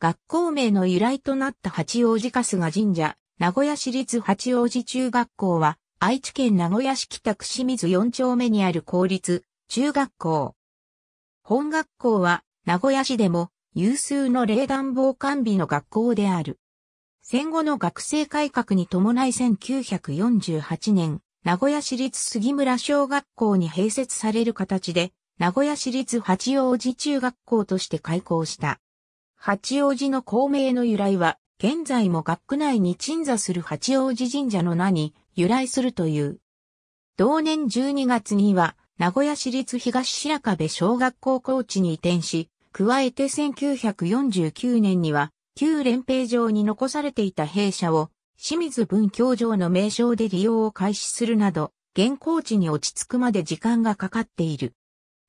学校名の由来となった八王子春日神社、名古屋市立八王子中学校は、愛知県名古屋市北区清水4丁目にある公立、中学校。本学校は、名古屋市でも、有数の冷暖房完備の学校である。戦後の学生改革に伴い1948年、名古屋市立杉村小学校に併設される形で、名古屋市立八王子中学校として開校した。八王子の孔名の由来は、現在も学区内に鎮座する八王子神社の名に由来するという。同年12月には、名古屋市立東白壁小学校校地に移転し、加えて1949年には、旧連兵場に残されていた兵舎を、清水文教場の名称で利用を開始するなど、現校地に落ち着くまで時間がかかっている。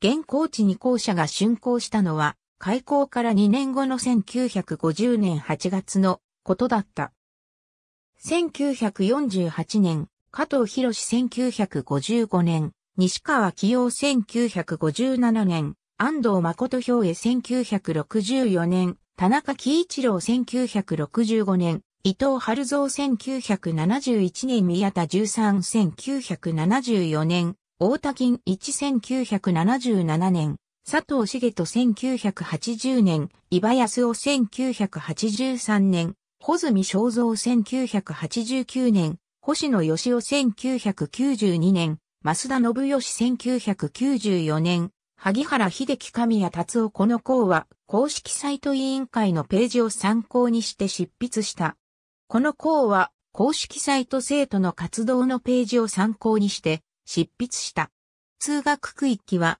現校地に校舎が竣工したのは、開校から2年後の1950年8月のことだった。1948年、加藤博士1955年、西川清1957年、安藤誠兵衛1964年、田中喜一郎1965年、伊藤春蔵1971年宮田十三1974年、大田金一1977年、佐藤茂と1980年、岩安を夫1983年、穂積正蔵1989年、星野義夫1992年、増田信義1994年、萩原秀樹神谷達夫この項は公式サイト委員会のページを参考にして執筆した。この項は公式サイト生徒の活動のページを参考にして執筆した。通学区域は